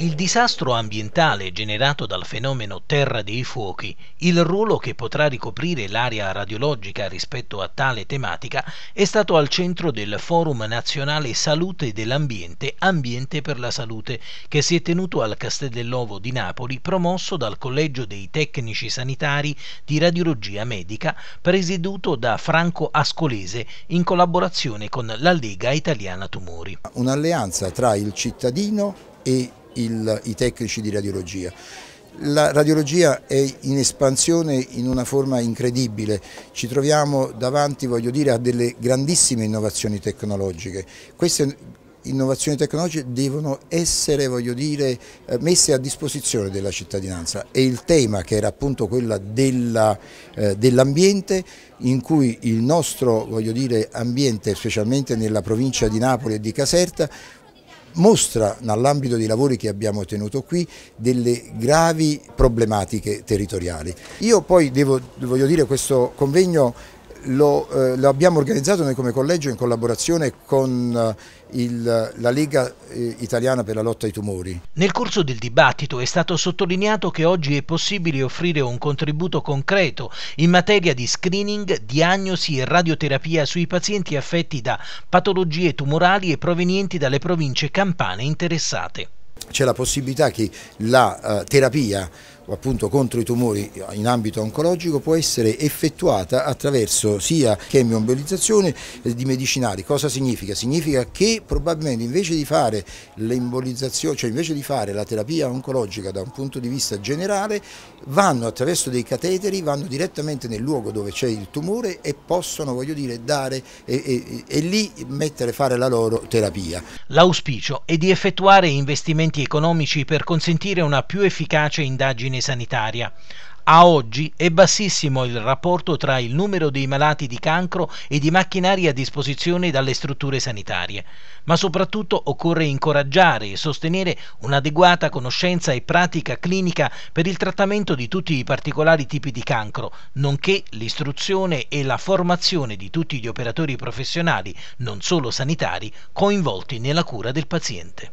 il disastro ambientale generato dal fenomeno Terra dei Fuochi, il ruolo che potrà ricoprire l'area radiologica rispetto a tale tematica, è stato al centro del Forum Nazionale Salute dell'Ambiente Ambiente per la Salute, che si è tenuto al Castellellovo di Napoli, promosso dal Collegio dei Tecnici Sanitari di Radiologia Medica, presieduto da Franco Ascolese in collaborazione con la Lega Italiana Tumori. Un'alleanza tra il cittadino e il, i tecnici di radiologia. La radiologia è in espansione in una forma incredibile, ci troviamo davanti dire, a delle grandissime innovazioni tecnologiche. Queste innovazioni tecnologiche devono essere dire, eh, messe a disposizione della cittadinanza e il tema che era appunto quello eh, dell'ambiente dell in cui il nostro dire, ambiente, specialmente nella provincia di Napoli e di Caserta, mostra nell'ambito dei lavori che abbiamo tenuto qui delle gravi problematiche territoriali. Io poi devo, voglio dire questo convegno lo, eh, lo, abbiamo organizzato noi come collegio in collaborazione con eh, il, la Lega eh, Italiana per la lotta ai tumori. Nel corso del dibattito è stato sottolineato che oggi è possibile offrire un contributo concreto in materia di screening, diagnosi e radioterapia sui pazienti affetti da patologie tumorali e provenienti dalle province campane interessate c'è la possibilità che la eh, terapia appunto contro i tumori in ambito oncologico può essere effettuata attraverso sia chemioembolizzazione eh, di medicinali. Cosa significa? Significa che probabilmente invece di fare l'embolizzazione, cioè invece di fare la terapia oncologica da un punto di vista generale, vanno attraverso dei cateteri, vanno direttamente nel luogo dove c'è il tumore e possono, voglio dire, dare e, e, e lì mettere, fare la loro terapia. L'auspicio è di effettuare investimenti strumenti economici per consentire una più efficace indagine sanitaria. A oggi è bassissimo il rapporto tra il numero dei malati di cancro e di macchinari a disposizione dalle strutture sanitarie, ma soprattutto occorre incoraggiare e sostenere un'adeguata conoscenza e pratica clinica per il trattamento di tutti i particolari tipi di cancro, nonché l'istruzione e la formazione di tutti gli operatori professionali, non solo sanitari, coinvolti nella cura del paziente.